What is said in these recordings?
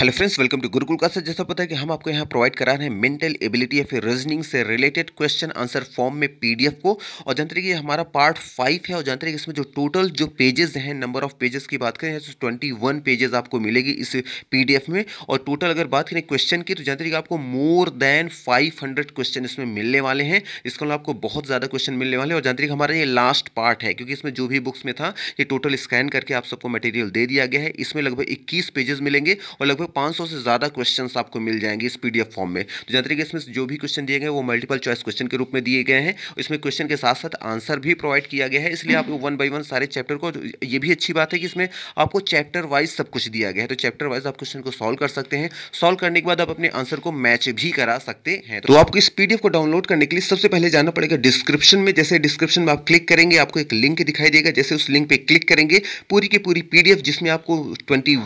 hello friends welcome to Gurukul का sir जैसा पता है कि हम आपको यहाँ प्रोवाइड करा रहे हैं मेंटल एबिलिटी या फिर रीजनिंग से रिलेटेड क्वेश्चन आंसर फॉर्म में पीडीएफ को और जानते रहिए हमारा पार्ट फाइव है और जानते रहिए इसमें जो टोटल जो पेजेस हैं नंबर ऑफ पेजेस की बात करें तो ट्वेंटी वन पेजेस आपको मिलेगी इस पी में और टोटल अगर बात करें क्वेश्चन की तो जानते रहिए आपको मोर देन फाइव क्वेश्चन इसमें मिलने वाले हैं इसके अलावा आपको बहुत ज़्यादा क्वेश्चन मिलने वाले हैं और जानते रहिए हमारा ये लास्ट पार्ट है क्योंकि इसमें जो भी बुक्स में था ये टोटल स्कैन करके आप सबको मटेरियल दे दिया गया है इसमें लगभग इक्कीस पेजेस मिलेंगे और लगभग 500 से ज़्यादा क्वेश्चन आपको मिल जाएंगे इस पीडीएफ फॉर्म में तो जनता तरीके इसमें जो भी क्वेश्चन दिए गए वो मल्टीपल चॉइस क्वेश्चन के रूप में दिए गए हैं इसमें क्वेश्चन के साथ साथ आंसर भी प्रोवाइड किया गया है इसलिए आप वन बाई वन सारे चैप्टर को ये भी अच्छी बात है कि इसमें आपको चैप्टर वाइज सब कुछ दिया गया है तो चैप्टर वाइज आप क्वेश्चन को सॉल्व कर सकते हैं सॉल्व करने के बाद आप अपने आंसर को मैच भी करा सकते हैं तो आपको इस पीडीएफ को डाउनलोड करने के लिए सबसे पहले जाना पड़ेगा डिस्क्रिप्शन में जैसे डिस्क्रिप्शन में आप क्लिक करेंगे आपको एक लिंक दिखाई देगा जैसे उस लिंक पर क्लिक करेंगे पूरी की पूरी पीडीएफ जिसमें आपको ट्वेंटी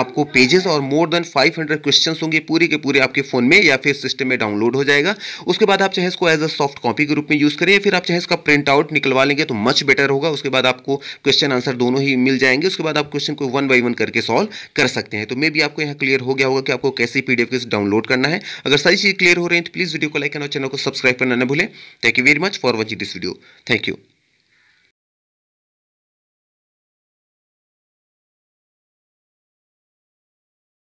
आपको पेजेस और मोर देन 500 क्वेश्चंस होंगे पूरे के पूरे आपके फोन में या फिर सिस्टम में डाउनलोड हो जाएगा उसके बाद आप चाहे इसको एज अ सॉफ्ट कॉपी के रूप में यूज करें फिर आप चाहे इसका प्रिंट आउट निकलवा लेंगे तो मच बेटर होगा उसके बाद आपको क्वेश्चन आंसर दोनों ही मिल जाएंगे उसके बाद आप क्वेश्चन को वन बाई वन करके सॉल्व कर सकते हैं तो मे भी आपको यहाँ क्लियर हो गया होगा कि आपको कैसे पीडीएफ डाउनलोड करना है अगर सारी चीज़ क्लियर हो रही है तो प्लीज़ वीडियो को लाइक करना और चैनल को सब्सक्राइब करना न भूलें thank you very much for watching this video thank you